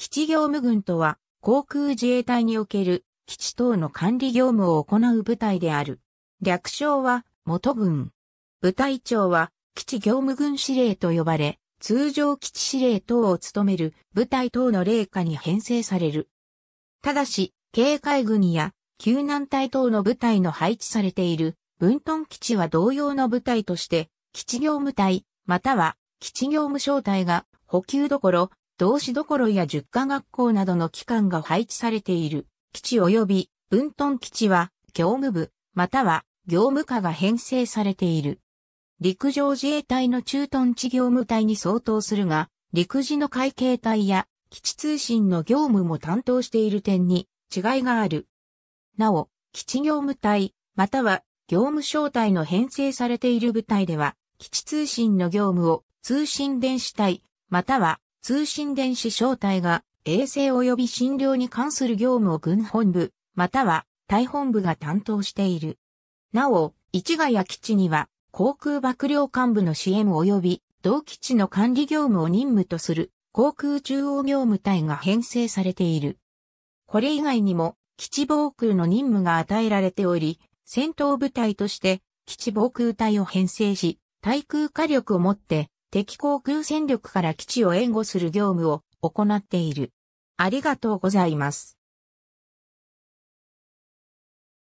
基地業務軍とは、航空自衛隊における基地等の管理業務を行う部隊である。略称は元軍。部隊長は基地業務軍司令と呼ばれ、通常基地司令等を務める部隊等の霊下に編成される。ただし、警戒軍や救難隊等の部隊の配置されている分屯基地は同様の部隊として、基地業務隊、または基地業務小隊が補給どころ、同志どころや十科学校などの機関が配置されている基地及び分屯基地は業務部または業務課が編成されている。陸上自衛隊の駐屯地業務隊に相当するが、陸自の会計隊や基地通信の業務も担当している点に違いがある。なお、基地業務隊、または業務招隊の編成されている部隊では、基地通信の業務を通信電子隊、または通信電子小隊が衛星及び診療に関する業務を軍本部、または大本部が担当している。なお、市ヶ谷基地には航空幕僚幹部の支援及び同基地の管理業務を任務とする航空中央業務隊が編成されている。これ以外にも基地防空の任務が与えられており、戦闘部隊として基地防空隊を編成し、対空火力をもって敵航空戦力から基地を援護する業務を行っている。ありがとうございます。